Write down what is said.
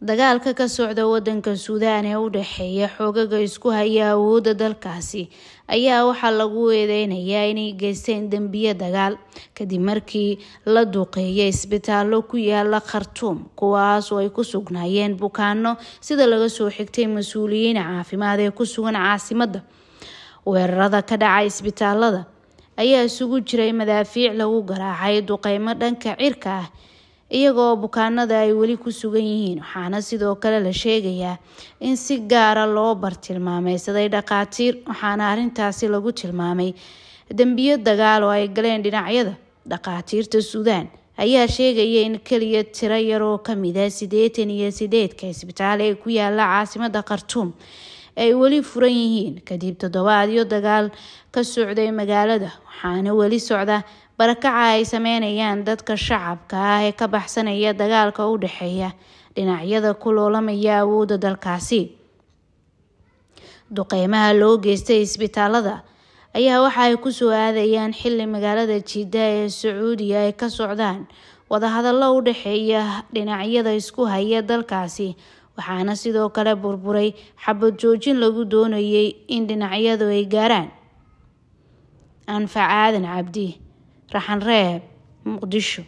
dagaalka ka socda waddanka suudaan ee u dhexeeya xoogaga isku haya awoodda dalkaasi ayaa waxaa lagu eedeynayaa inay geysteen dembiyo dagaal kadib markii la duqeeyay isbitaallo ku yaala khartuum kuwaas oo ay ku sugnaayeen bukaano sida laga soo xigtay mas-uuliyiin caafimaad ee ku sugan caasimadda weerarada ka dhacay isbitaalada ayaa isugu jiray madaafiic lagu garaacay duqeymo dhanka cirka ah iyagoo bukaanada ay weli ku sugan yihiin waxaana sidoo kale la sheegayaa in si gaara ah loo bartilmaameysaday dhakhaatiir waxaana arrintaasi lagu tilmaamay dembiyo dagaal oo ay galeen dhinacyada dhakhaatiirta suudaan ayaa sheegaya in keliya tiro yar oo kamida ah siddeetan iyo sideedka isbitaal ee ku yaala caasimada khartuum ay weli furan yihiin kadib toddobaadyo dagaal ka socday magaalada waxaana weli socda barakaca ay sameynayaan dadka shacabka ah ee ka baxsanaya dagaalka u dhexeeya dhinacyada ku loolamaya awoodda dalkaasi duqeymaha loo geystay isbitaalada ayaa waxa ay ku soo aadayaan xili magaalada jidda ee sacuudiya ay ka socdaan wadahadallo u dhexeeya dhinacyada isku haya dalkaasi waxaana sidoo kale burburay xabad joojin lagu doonayay in dhinacyadu ay gaaraan anfac aadan cabdi raxan reeb muqdisho